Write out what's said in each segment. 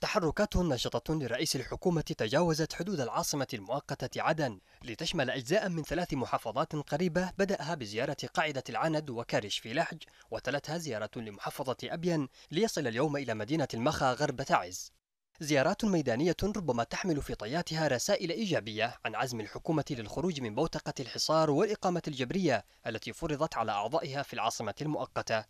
تحركات نشطة لرئيس الحكومة تجاوزت حدود العاصمة المؤقتة عدن لتشمل أجزاء من ثلاث محافظات قريبة بدأها بزيارة قاعدة العند وكارش في لحج وتلتها زيارة لمحافظة أبين ليصل اليوم إلى مدينة المخا غرب تعز زيارات ميدانية ربما تحمل في طياتها رسائل إيجابية عن عزم الحكومة للخروج من بوتقة الحصار والإقامة الجبرية التي فرضت على أعضائها في العاصمة المؤقتة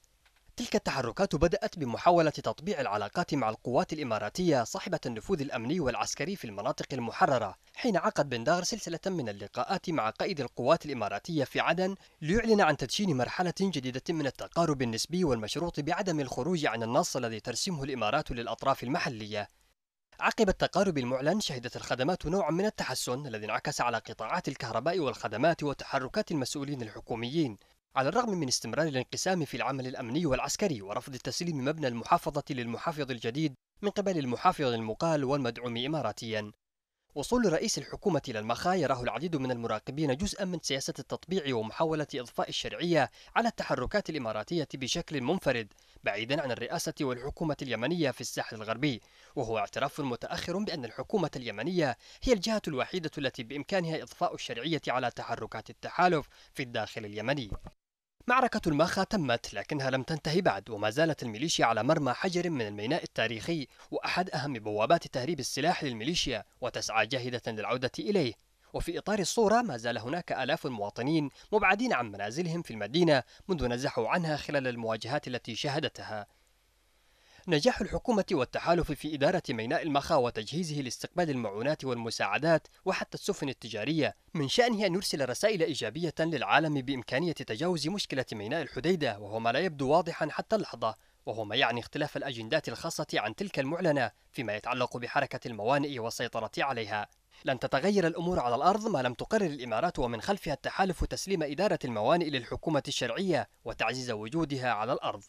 تلك التحركات بدأت بمحاولة تطبيع العلاقات مع القوات الإماراتية صاحبة النفوذ الأمني والعسكري في المناطق المحررة حين عقد بندار سلسلة من اللقاءات مع قائد القوات الإماراتية في عدن ليعلن عن تدشين مرحلة جديدة من التقارب النسبي والمشروط بعدم الخروج عن النص الذي ترسمه الإمارات للأطراف المحلية عقب التقارب المعلن شهدت الخدمات نوعا من التحسن الذي انعكس على قطاعات الكهرباء والخدمات وتحركات المسؤولين الحكوميين على الرغم من استمرار الانقسام في العمل الأمني والعسكري ورفض تسليم مبنى المحافظة للمحافظ الجديد من قبل المحافظ المقال والمدعوم إماراتيا وصول رئيس الحكومة إلى المخا يراه العديد من المراقبين جزءا من سياسة التطبيع ومحاولة إضفاء الشرعية على التحركات الإماراتية بشكل منفرد بعيدا عن الرئاسة والحكومة اليمنية في الساحل الغربي وهو اعتراف متأخر بأن الحكومة اليمنية هي الجهة الوحيدة التي بإمكانها إضفاء الشرعية على تحركات التحالف في الداخل اليمني معركة المخا تمت لكنها لم تنتهي بعد وما زالت الميليشيا على مرمى حجر من الميناء التاريخي وأحد أهم بوابات تهريب السلاح للميليشيا وتسعى جاهدة للعودة إليه وفي إطار الصورة ما زال هناك آلاف المواطنين مبعدين عن منازلهم في المدينة منذ نزحوا عنها خلال المواجهات التي شهدتها نجاح الحكومة والتحالف في إدارة ميناء المخا وتجهيزه لاستقبال المعونات والمساعدات وحتى السفن التجارية من شأنه أن يرسل رسائل إيجابية للعالم بإمكانية تجاوز مشكلة ميناء الحديدة وهو ما لا يبدو واضحا حتى اللحظة وهو ما يعني اختلاف الأجندات الخاصة عن تلك المعلنة فيما يتعلق بحركة الموانئ والسيطرة عليها لن تتغير الأمور على الأرض ما لم تقرر الإمارات ومن خلفها التحالف تسليم إدارة الموانئ للحكومة الشرعية وتعزيز وجودها على الأرض